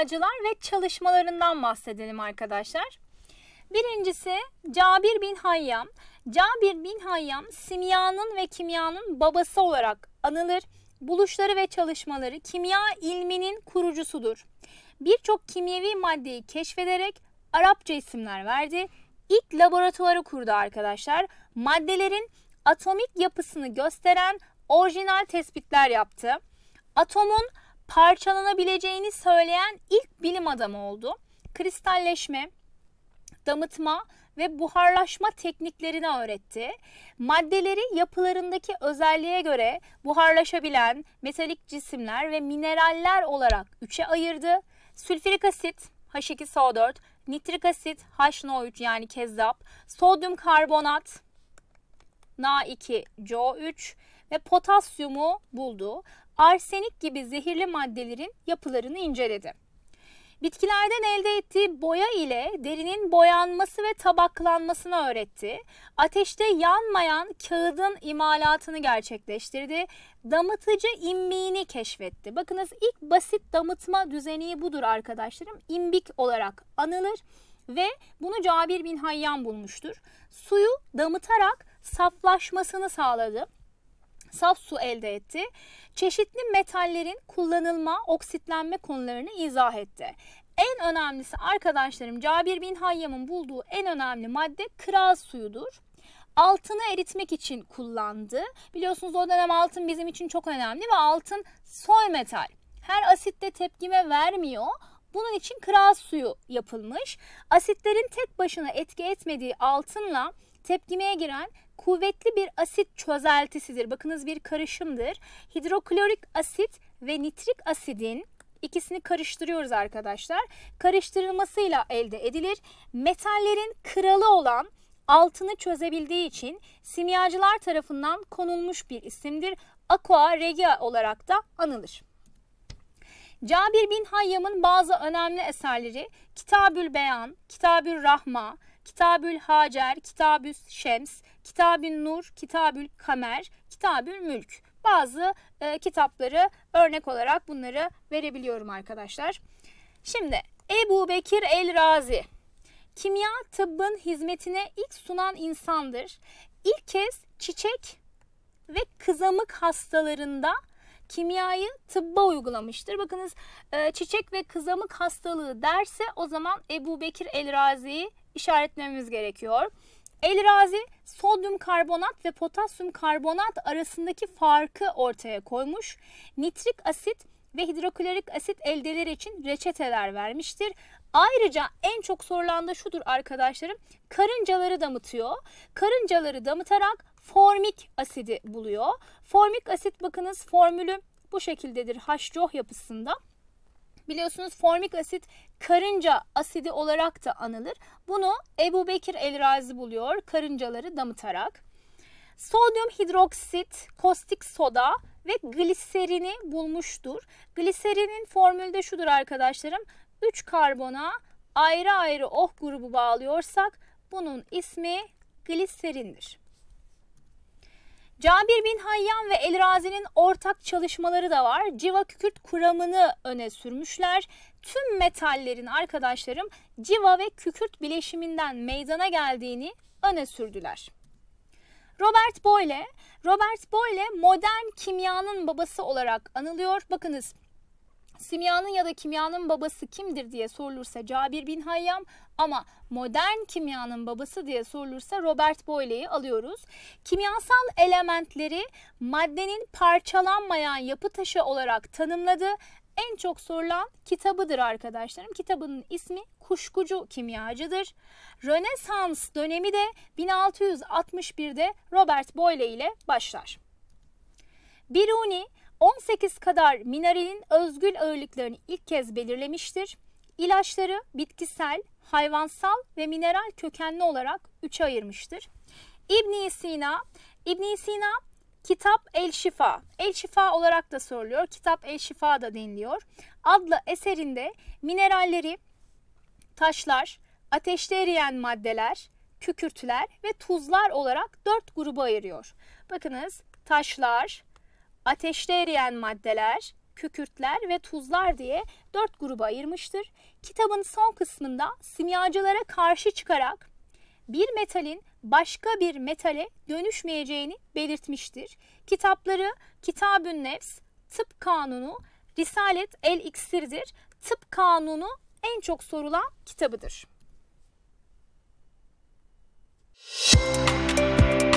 eczacılar ve çalışmalarından bahsedelim arkadaşlar. Birincisi Cabir bin Hayyam. Cabir bin Hayyam simyanın ve kimyanın babası olarak anılır. Buluşları ve çalışmaları kimya ilminin kurucusudur. Birçok kimyevi maddeyi keşfederek Arapça isimler verdi. İlk laboratuvarı kurdu arkadaşlar. Maddelerin atomik yapısını gösteren orijinal tespitler yaptı. Atomun parçalanabileceğini söyleyen ilk bilim adamı oldu. Kristalleşme, damıtma ve buharlaşma tekniklerini öğretti. Maddeleri yapılarındaki özelliğe göre buharlaşabilen metalik cisimler ve mineraller olarak üçe ayırdı. Sülfürik asit H2SO4, nitrik asit HNO3 yani kezzap, sodyum karbonat Na2CO3 ve potasyumu buldu. Arsenik gibi zehirli maddelerin yapılarını inceledi. Bitkilerden elde ettiği boya ile derinin boyanması ve tabaklanmasını öğretti. Ateşte yanmayan kağıdın imalatını gerçekleştirdi. Damıtıcı imbiğini keşfetti. Bakınız ilk basit damıtma düzeni budur arkadaşlarım. İmbik olarak anılır ve bunu Cabir bin Hayyan bulmuştur. Suyu damıtarak saflaşmasını sağladı saf su elde etti. Çeşitli metallerin kullanılma, oksitlenme konularını izah etti. En önemlisi arkadaşlarım Cabir bin Hayyam'ın bulduğu en önemli madde kral suyudur altını eritmek için kullandı. Biliyorsunuz o dönem altın bizim için çok önemli ve altın soy metal. Her asitte tepkime vermiyor. Bunun için kral suyu yapılmış. Asitlerin tek başına etki etmediği altınla Tepkimeye giren kuvvetli bir asit çözeltisidir. Bakınız bir karışımdır. Hidroklorik asit ve nitrik asidin ikisini karıştırıyoruz arkadaşlar. Karıştırılmasıyla elde edilir. Metallerin kralı olan altını çözebildiği için simyacılar tarafından konulmuş bir isimdir. Aqua regia olarak da anılır. Cabir bin Hayyam'ın bazı önemli eserleri Kitabül Beyan, Kitabül Rahma, Kitabül Hacer, Kitabüs Şems, Kitabün Nur, Kitabül Kamer, Kitabül Mülk. Bazı e, kitapları örnek olarak bunları verebiliyorum arkadaşlar. Şimdi Ebu Bekir El Razi. Kimya tıbbın hizmetine ilk sunan insandır. İlk kez çiçek ve kızamık hastalarında kimyayı tıbba uygulamıştır. Bakınız e, çiçek ve kızamık hastalığı derse o zaman Ebu Bekir El Razi'yi işaretlememiz gerekiyor. Elrazi sodyum karbonat ve potasyum karbonat arasındaki farkı ortaya koymuş. Nitrik asit ve hidroklorik asit eldeler için reçeteler vermiştir. Ayrıca en çok sorulan da şudur arkadaşlarım. Karıncaları damıtıyor. Karıncaları damıtarak formik asidi buluyor. Formik asit bakınız formülü bu şekildedir h 2 yapısında. Biliyorsunuz formik asit karınca asidi olarak da anılır. Bunu Ebu Bekir el-Razi buluyor karıncaları damıtarak. Sodyum hidroksit, kostik soda ve gliserini bulmuştur. Gliserinin formülü de şudur arkadaşlarım. 3 karbona ayrı ayrı oh grubu bağlıyorsak bunun ismi gliserindir. Cabir bin Hayyan ve El Razi'nin ortak çalışmaları da var. Civa kükürt kuramını öne sürmüşler. Tüm metallerin arkadaşlarım civa ve kükürt bileşiminden meydana geldiğini öne sürdüler. Robert Boyle, Robert Boyle modern kimyanın babası olarak anılıyor. Bakınız Simya'nın ya da kimyanın babası kimdir diye sorulursa Cabir bin Hayyam ama modern kimyanın babası diye sorulursa Robert Boyle'yi alıyoruz. Kimyasal elementleri maddenin parçalanmayan yapı taşı olarak tanımladı en çok sorulan kitabıdır arkadaşlarım. Kitabının ismi Kuşkucu Kimyacıdır. Rönesans dönemi de 1661'de Robert Boyle ile başlar. Biruni 18 kadar mineralin özgül ağırlıklarını ilk kez belirlemiştir. İlaçları bitkisel, hayvansal ve mineral kökenli olarak üçe ayırmıştır. İbn Sina, İbn Sina Kitap El Şifa. El Şifa olarak da soruluyor. Kitap El Şifa da deniliyor. Adlı eserinde mineralleri, taşlar, ateşte eriyen maddeler, kükürtüler ve tuzlar olarak dört gruba ayırıyor. Bakınız taşlar, ateşte eriyen maddeler, kükürtler ve tuzlar diye dört gruba ayırmıştır. Kitabın son kısmında simyacılara karşı çıkarak bir metalin başka bir metale dönüşmeyeceğini belirtmiştir. Kitapları Kitabün Nefs, Tıp Kanunu, Risalet El İksir'dir. Tıp Kanunu en çok sorulan kitabıdır. Müzik